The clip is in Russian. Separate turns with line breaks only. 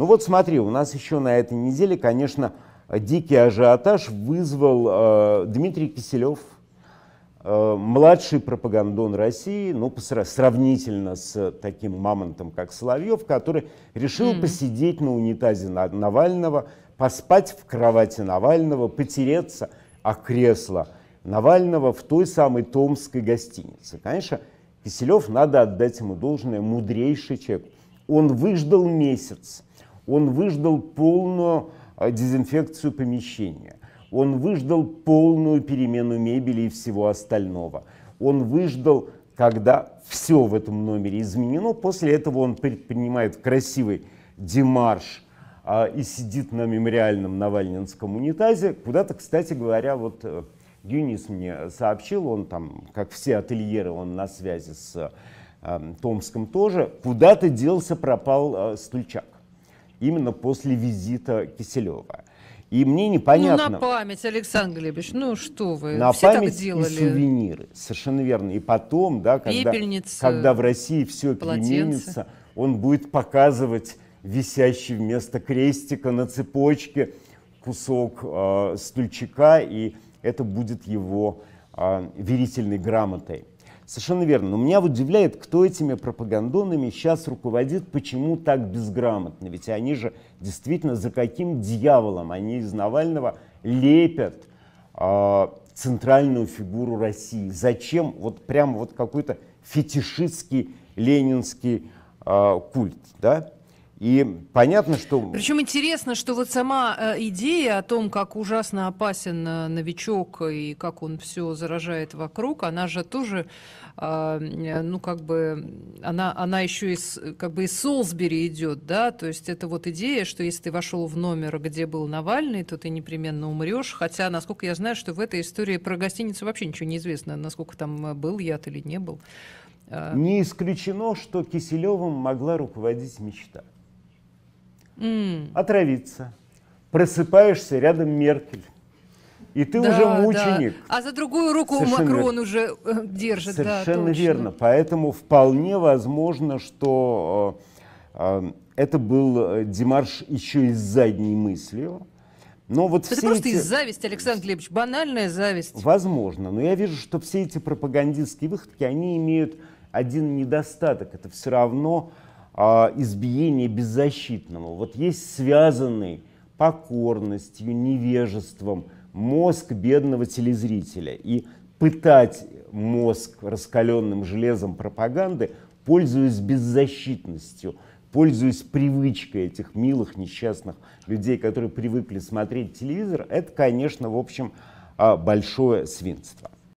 Ну вот смотри, у нас еще на этой неделе, конечно, дикий ажиотаж вызвал э, Дмитрий Киселев, э, младший пропагандон России, ну, сравнительно с таким мамонтом, как Соловьев, который решил mm посидеть на унитазе Навального, поспать в кровати Навального, потереться о кресло Навального в той самой томской гостинице. Конечно, Киселев, надо отдать ему должное, мудрейший человек. Он выждал месяц. Он выждал полную э, дезинфекцию помещения. Он выждал полную перемену мебели и всего остального. Он выждал, когда все в этом номере изменено. После этого он предпринимает красивый демарш а, и сидит на мемориальном Навальнинском унитазе. Куда-то, кстати говоря, вот э, Юнис мне сообщил, он там, как все ательеры, он на связи с а, Томском тоже, куда-то делся, пропал а, Стульчак именно после визита Киселева. И мне непонятно... Ну, на
память, Александр Глебович, ну что вы, на все память так делали. и
сувениры, совершенно верно. И потом, да, когда, когда в России все полотенце. он будет показывать висящий вместо крестика на цепочке кусок э, стульчика, и это будет его э, верительной грамотой. Совершенно верно. Но меня удивляет, кто этими пропагандонами сейчас руководит, почему так безграмотно. Ведь они же действительно за каким дьяволом они из Навального лепят э, центральную фигуру России. Зачем вот прям вот какой-то фетишистский ленинский э, культ, да? И понятно, что... Причем
интересно, что вот сама э, идея о том, как ужасно опасен э, новичок и как он все заражает вокруг, она же тоже, а, ну, как бы, она, она еще из, как бы из Солсбери идет, да, то есть это вот идея, что если ты вошел в номер, где был Навальный, то ты непременно умрешь, хотя, насколько я знаю, что в этой истории про гостиницу вообще ничего не известно, насколько там э, был яд или не был.
А не исключено, что Киселевым могла руководить мечта mm. отравиться. Просыпаешься рядом Меркель. И ты да, уже мученик. Да. А за другую руку Совершенно Макрон верно.
уже э, держит. Совершенно да, верно.
Поэтому вполне возможно, что э, э это был э, Димарш еще и с задней мыслью. Но вот это все просто эти...
зависть, Александр Глебович,
банальная зависть. Возможно, но я вижу, что все эти пропагандистские выходки, они имеют один недостаток. Это все равно а, избиения беззащитного. Вот есть связанный покорностью, невежеством мозг бедного телезрителя. И пытать мозг раскаленным железом пропаганды, пользуясь беззащитностью, пользуясь привычкой этих милых, несчастных людей, которые привыкли смотреть телевизор, это, конечно, в общем, а, большое свинство.